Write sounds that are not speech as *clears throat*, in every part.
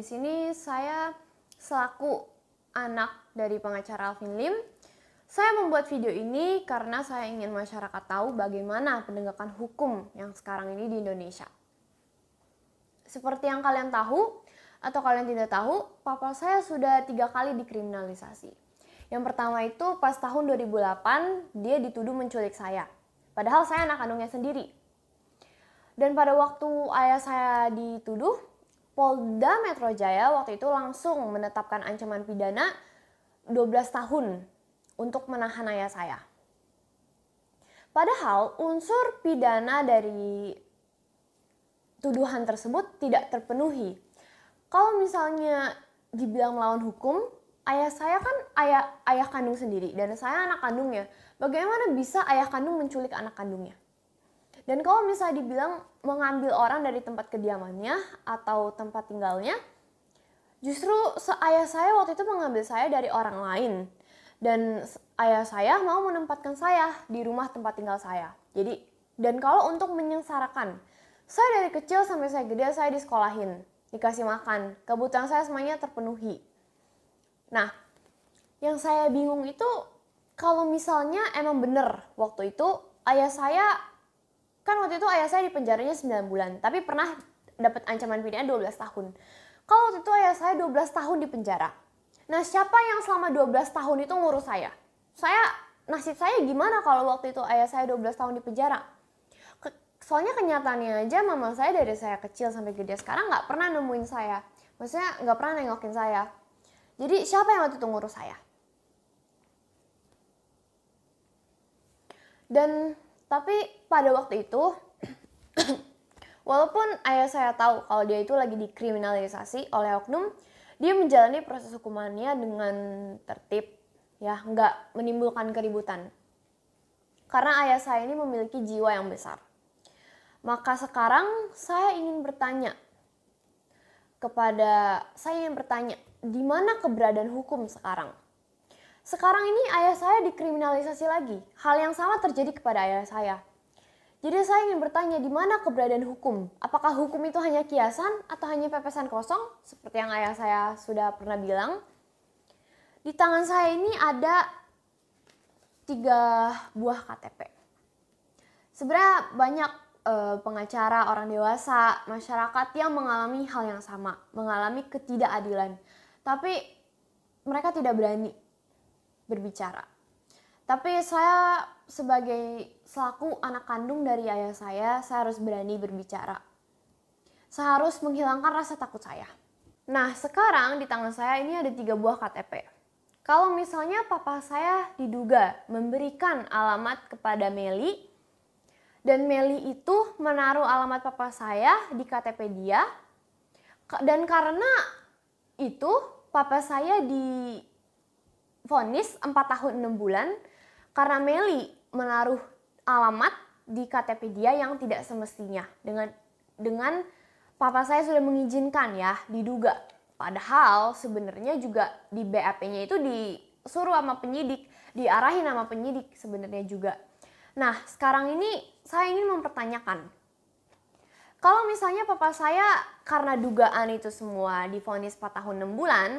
di sini saya selaku anak dari pengacara Alvin Lim. Saya membuat video ini karena saya ingin masyarakat tahu bagaimana penegakan hukum yang sekarang ini di Indonesia. Seperti yang kalian tahu atau kalian tidak tahu, papa saya sudah tiga kali dikriminalisasi. Yang pertama itu pas tahun 2008 dia dituduh menculik saya. Padahal saya anak kandungnya sendiri. Dan pada waktu ayah saya dituduh, Polda Metro Jaya waktu itu langsung menetapkan ancaman pidana 12 tahun untuk menahan ayah saya. Padahal unsur pidana dari tuduhan tersebut tidak terpenuhi. Kalau misalnya dibilang melawan hukum, ayah saya kan ayah ayah kandung sendiri dan saya anak kandungnya. Bagaimana bisa ayah kandung menculik anak kandungnya? Dan kalau misalnya dibilang mengambil orang dari tempat kediamannya atau tempat tinggalnya, justru ayah saya waktu itu mengambil saya dari orang lain. Dan ayah saya mau menempatkan saya di rumah tempat tinggal saya. Jadi, dan kalau untuk menyengsarakan, saya dari kecil sampai saya gede saya disekolahin, dikasih makan, kebutuhan saya semuanya terpenuhi. Nah, yang saya bingung itu kalau misalnya emang bener waktu itu ayah saya kan waktu itu ayah saya di penjaranya 9 bulan tapi pernah dapat ancaman pidana 12 tahun kalau waktu itu ayah saya 12 tahun di penjara nah siapa yang selama 12 tahun itu ngurus saya saya nasib saya gimana kalau waktu itu ayah saya 12 tahun di penjara soalnya kenyataannya aja mama saya dari saya kecil sampai gede sekarang nggak pernah nemuin saya maksudnya nggak pernah nengokin saya jadi siapa yang waktu itu ngurus saya dan tapi pada waktu itu, *clears throat* walaupun ayah saya tahu kalau dia itu lagi dikriminalisasi oleh oknum, dia menjalani proses hukumannya dengan tertib, ya nggak menimbulkan keributan. Karena ayah saya ini memiliki jiwa yang besar. Maka sekarang saya ingin bertanya kepada saya ingin bertanya, di mana keberadaan hukum sekarang? Sekarang ini ayah saya dikriminalisasi lagi. Hal yang sama terjadi kepada ayah saya. Jadi saya ingin bertanya di mana keberadaan hukum? Apakah hukum itu hanya kiasan atau hanya pepesan kosong seperti yang ayah saya sudah pernah bilang? Di tangan saya ini ada tiga buah KTP. Sebenarnya banyak e, pengacara, orang dewasa, masyarakat yang mengalami hal yang sama, mengalami ketidakadilan. Tapi mereka tidak berani berbicara. Tapi saya sebagai selaku anak kandung dari ayah saya, saya harus berani berbicara. Saya harus menghilangkan rasa takut saya. Nah, sekarang di tangan saya ini ada tiga buah KTP. Kalau misalnya papa saya diduga memberikan alamat kepada Meli, dan Meli itu menaruh alamat papa saya di KTP dia, dan karena itu papa saya di vonis 4 tahun 6 bulan karena Meli menaruh alamat di KTP dia yang tidak semestinya dengan dengan papa saya sudah mengizinkan ya diduga padahal sebenarnya juga di BAP-nya itu disuruh sama penyidik diarahin sama penyidik sebenarnya juga nah sekarang ini saya ingin mempertanyakan kalau misalnya papa saya karena dugaan itu semua difonis 4 tahun 6 bulan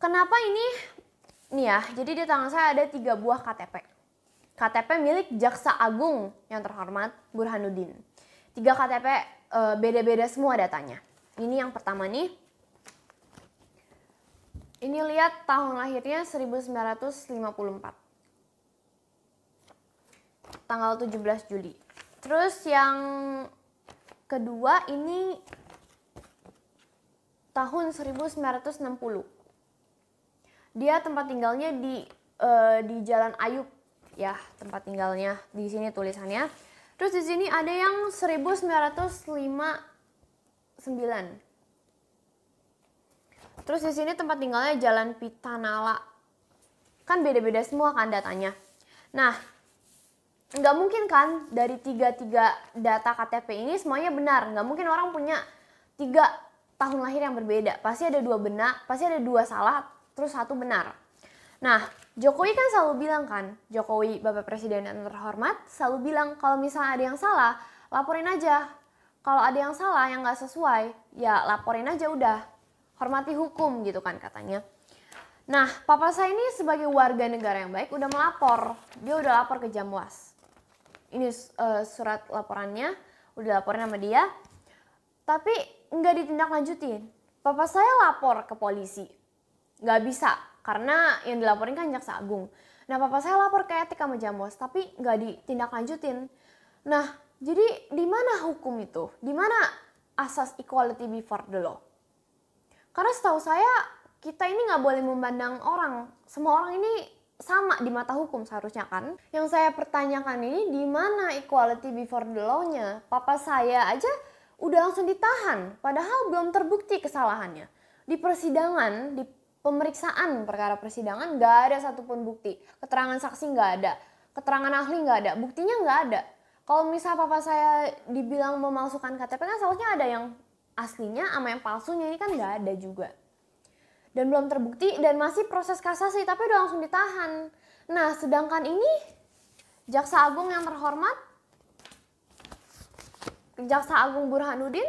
kenapa ini Nih ya, jadi di tangan saya ada tiga buah KTP. KTP milik Jaksa Agung yang terhormat Burhanuddin. Tiga KTP e, beda-beda semua datanya. Ini yang pertama nih. Ini lihat tahun lahirnya 1954. Tanggal 17 Juli. Terus yang kedua ini tahun 1960 dia tempat tinggalnya di uh, di Jalan Ayub ya tempat tinggalnya di sini tulisannya. Terus di sini ada yang 1959. Terus di sini tempat tinggalnya Jalan Pitanala. Kan beda-beda semua kan datanya. Nah, nggak mungkin kan dari tiga-tiga data KTP ini semuanya benar. Nggak mungkin orang punya tiga tahun lahir yang berbeda. Pasti ada dua benar, pasti ada dua salah, terus satu benar. Nah, Jokowi kan selalu bilang kan, Jokowi Bapak Presiden yang terhormat selalu bilang kalau misalnya ada yang salah, laporin aja. Kalau ada yang salah yang nggak sesuai, ya laporin aja udah. Hormati hukum gitu kan katanya. Nah, papa saya ini sebagai warga negara yang baik udah melapor. Dia udah lapor ke Jamwas. Ini uh, surat laporannya, udah laporin sama dia. Tapi nggak ditindaklanjutin. Papa saya lapor ke polisi nggak bisa karena yang dilaporin kan jaksa agung. Nah papa saya lapor ke etik sama Jambos tapi nggak ditindaklanjutin. Nah jadi di mana hukum itu? Di mana asas equality before the law? Karena setahu saya kita ini nggak boleh memandang orang. Semua orang ini sama di mata hukum seharusnya kan. Yang saya pertanyakan ini di mana equality before the law-nya? Papa saya aja udah langsung ditahan padahal belum terbukti kesalahannya. Di persidangan, di pemeriksaan perkara persidangan nggak ada satupun bukti. Keterangan saksi nggak ada, keterangan ahli nggak ada, buktinya nggak ada. Kalau misal papa saya dibilang memalsukan KTP kan seharusnya ada yang aslinya sama yang palsunya ini kan nggak ada juga. Dan belum terbukti dan masih proses kasasi tapi udah langsung ditahan. Nah sedangkan ini Jaksa Agung yang terhormat Jaksa Agung Burhanuddin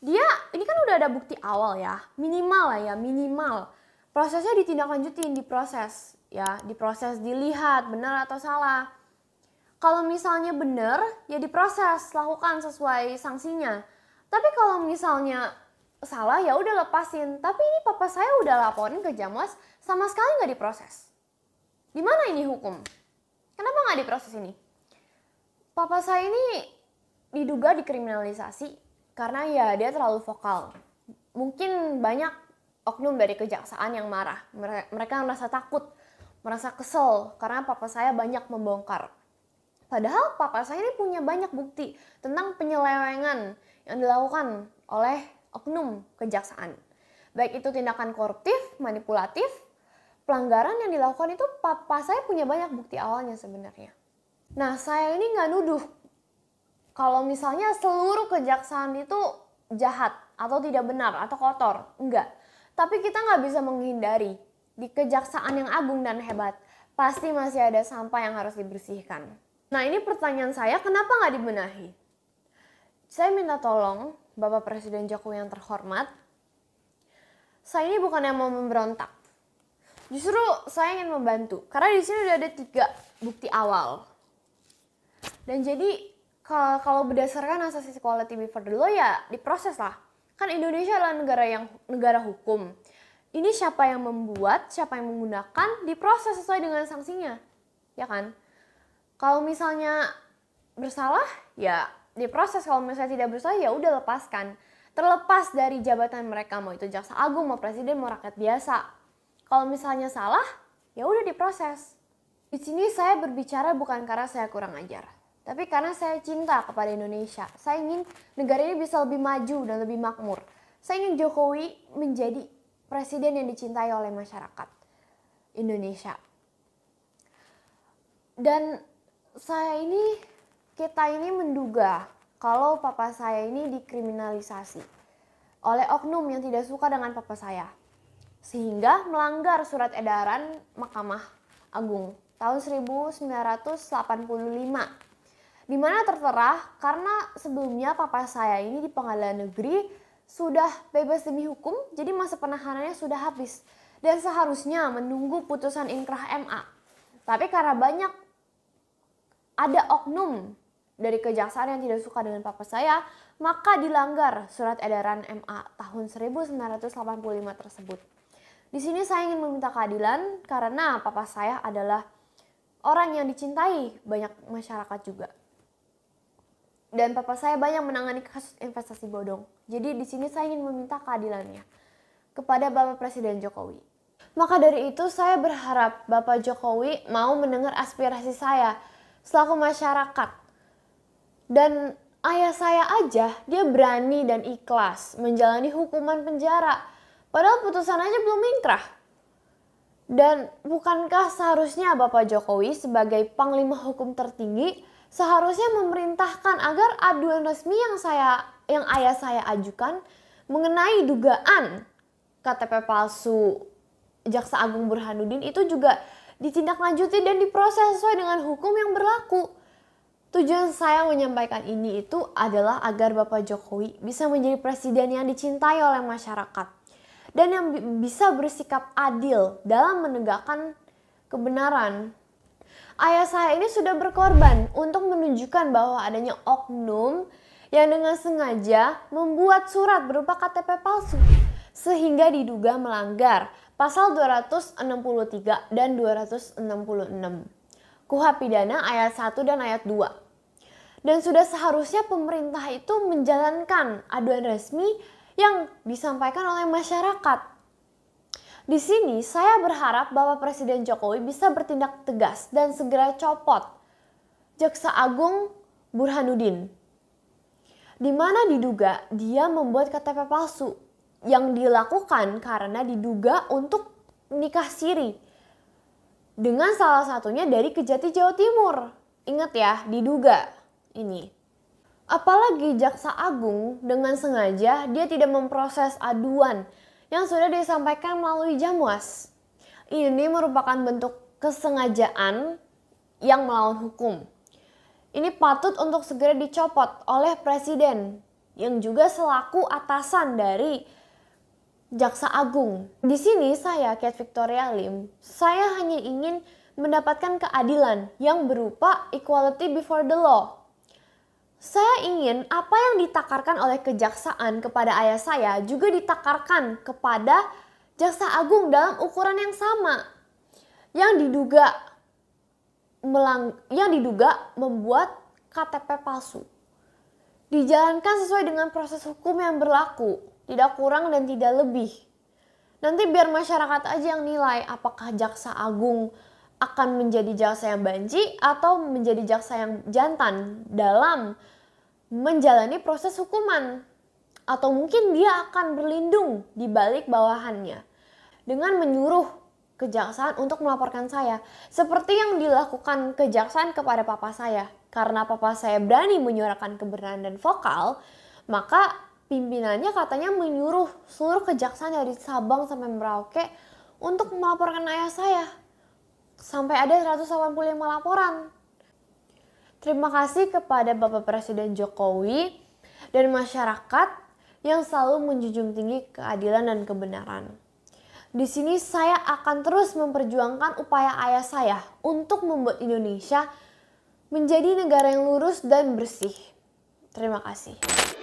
dia ini kan udah ada bukti awal ya minimal lah ya minimal prosesnya ditindaklanjutin diproses ya diproses dilihat benar atau salah kalau misalnya benar ya diproses lakukan sesuai sanksinya tapi kalau misalnya salah ya udah lepasin tapi ini papa saya udah laporin ke Jamwas sama sekali nggak diproses di mana ini hukum kenapa nggak diproses ini papa saya ini diduga dikriminalisasi karena ya dia terlalu vokal mungkin banyak oknum dari kejaksaan yang marah. Mereka merasa takut, merasa kesel karena papa saya banyak membongkar. Padahal papa saya ini punya banyak bukti tentang penyelewengan yang dilakukan oleh oknum kejaksaan. Baik itu tindakan koruptif, manipulatif, pelanggaran yang dilakukan itu papa saya punya banyak bukti awalnya sebenarnya. Nah saya ini nggak nuduh kalau misalnya seluruh kejaksaan itu jahat atau tidak benar atau kotor. Enggak. Tapi kita nggak bisa menghindari di kejaksaan yang agung dan hebat pasti masih ada sampah yang harus dibersihkan. Nah ini pertanyaan saya, kenapa nggak dibenahi? Saya minta tolong Bapak Presiden Jokowi yang terhormat, saya ini bukan yang mau memberontak. Justru saya ingin membantu, karena di sini udah ada tiga bukti awal. Dan jadi kalau berdasarkan asasi quality before the law ya diproses lah kan Indonesia adalah negara yang negara hukum. Ini siapa yang membuat, siapa yang menggunakan, diproses sesuai dengan sanksinya, ya kan? Kalau misalnya bersalah, ya diproses. Kalau misalnya tidak bersalah, ya udah lepaskan. Terlepas dari jabatan mereka, mau itu jaksa agung, mau presiden, mau rakyat biasa. Kalau misalnya salah, ya udah diproses. Di sini saya berbicara bukan karena saya kurang ajar tapi karena saya cinta kepada Indonesia, saya ingin negara ini bisa lebih maju dan lebih makmur. Saya ingin Jokowi menjadi presiden yang dicintai oleh masyarakat Indonesia. Dan saya ini, kita ini menduga kalau papa saya ini dikriminalisasi oleh oknum yang tidak suka dengan papa saya. Sehingga melanggar surat edaran Mahkamah Agung tahun 1985 di mana tertera karena sebelumnya papa saya ini di pengadilan negeri sudah bebas demi hukum, jadi masa penahanannya sudah habis. Dan seharusnya menunggu putusan inkrah MA. Tapi karena banyak ada oknum dari kejaksaan yang tidak suka dengan papa saya, maka dilanggar surat edaran MA tahun 1985 tersebut. Di sini saya ingin meminta keadilan karena papa saya adalah orang yang dicintai banyak masyarakat juga dan papa saya banyak menangani kasus investasi bodong. Jadi di sini saya ingin meminta keadilannya kepada Bapak Presiden Jokowi. Maka dari itu saya berharap Bapak Jokowi mau mendengar aspirasi saya selaku masyarakat. Dan ayah saya aja dia berani dan ikhlas menjalani hukuman penjara. Padahal putusan aja belum ingkrah. Dan bukankah seharusnya Bapak Jokowi sebagai panglima hukum tertinggi seharusnya memerintahkan agar aduan resmi yang saya yang ayah saya ajukan mengenai dugaan KTP palsu Jaksa Agung Burhanuddin itu juga ditindaklanjuti dan diproses sesuai dengan hukum yang berlaku. Tujuan saya menyampaikan ini itu adalah agar Bapak Jokowi bisa menjadi presiden yang dicintai oleh masyarakat dan yang bisa bersikap adil dalam menegakkan kebenaran ayah saya ini sudah berkorban untuk menunjukkan bahwa adanya oknum yang dengan sengaja membuat surat berupa KTP palsu sehingga diduga melanggar pasal 263 dan 266 KUHP pidana ayat 1 dan ayat 2. Dan sudah seharusnya pemerintah itu menjalankan aduan resmi yang disampaikan oleh masyarakat di sini saya berharap Bapak Presiden Jokowi bisa bertindak tegas dan segera copot Jaksa Agung Burhanuddin. Di mana diduga dia membuat KTP palsu yang dilakukan karena diduga untuk nikah siri dengan salah satunya dari Kejati Jawa Timur. Ingat ya, diduga ini. Apalagi Jaksa Agung dengan sengaja dia tidak memproses aduan yang sudah disampaikan melalui jamuas. Ini merupakan bentuk kesengajaan yang melawan hukum. Ini patut untuk segera dicopot oleh presiden yang juga selaku atasan dari Jaksa Agung. Di sini saya, Kate Victoria Lim, saya hanya ingin mendapatkan keadilan yang berupa equality before the law saya ingin apa yang ditakarkan oleh kejaksaan kepada ayah saya juga ditakarkan kepada jaksa agung dalam ukuran yang sama. Yang diduga melang yang diduga membuat KTP palsu. Dijalankan sesuai dengan proses hukum yang berlaku, tidak kurang dan tidak lebih. Nanti biar masyarakat aja yang nilai apakah jaksa agung akan menjadi jaksa yang banci atau menjadi jaksa yang jantan dalam menjalani proses hukuman atau mungkin dia akan berlindung di balik bawahannya dengan menyuruh kejaksaan untuk melaporkan saya seperti yang dilakukan kejaksaan kepada papa saya karena papa saya berani menyuarakan kebenaran dan vokal maka pimpinannya katanya menyuruh seluruh kejaksaan dari Sabang sampai Merauke untuk melaporkan ayah saya sampai ada 185 laporan. Terima kasih kepada Bapak Presiden Jokowi dan masyarakat yang selalu menjunjung tinggi keadilan dan kebenaran. Di sini saya akan terus memperjuangkan upaya ayah saya untuk membuat Indonesia menjadi negara yang lurus dan bersih. Terima kasih.